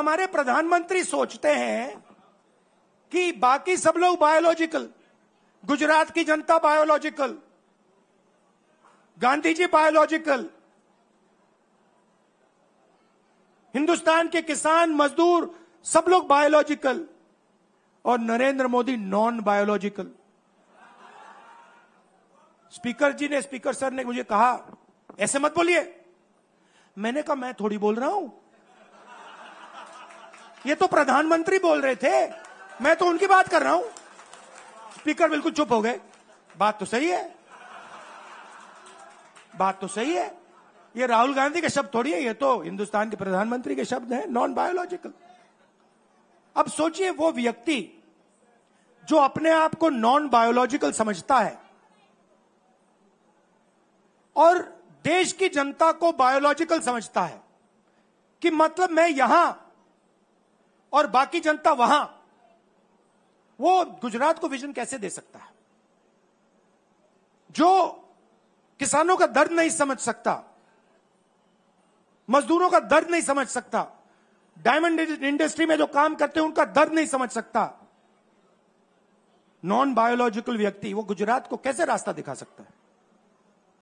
हमारे प्रधानमंत्री सोचते हैं कि बाकी सब लोग बायोलॉजिकल गुजरात की जनता बायोलॉजिकल गांधी जी बायोलॉजिकल हिंदुस्तान के किसान मजदूर सब लोग बायोलॉजिकल और Narendra Modi non biological speaker ji ने स्पीकर सर ने मुझे कहा ऐसे मत बोलिए मैंने कहा मैं थोड़ी बोल रहा हूं ये तो प्रधानमंत्री बोल रहे थे मैं तो उनकी बात कर रहा हूं स्पीकर बिल्कुल चुप हो गए बात तो सही है बात तो सही है ये राहुल गांधी के शब्द थोड़ी है ये तो हिंदुस्तान के प्रधानमंत्री के शब्द हैं नॉन बायोलॉजिकल अब सोचिए वो व्यक्ति जो अपने आप को नॉन बायोलॉजिकल समझता है और देश की जनता को बायोलॉजिकल समझता है कि मतलब मैं यहां और बाकी जनता वहां वो गुजरात को विजन कैसे दे सकता है जो किसानों का दर्द नहीं समझ सकता मजदूरों का दर्द नहीं समझ सकता डायमंड इंडस्ट्री में जो काम करते हैं उनका दर्द नहीं समझ सकता नॉन बायोलॉजिकल व्यक्ति वो गुजरात को कैसे रास्ता दिखा सकता है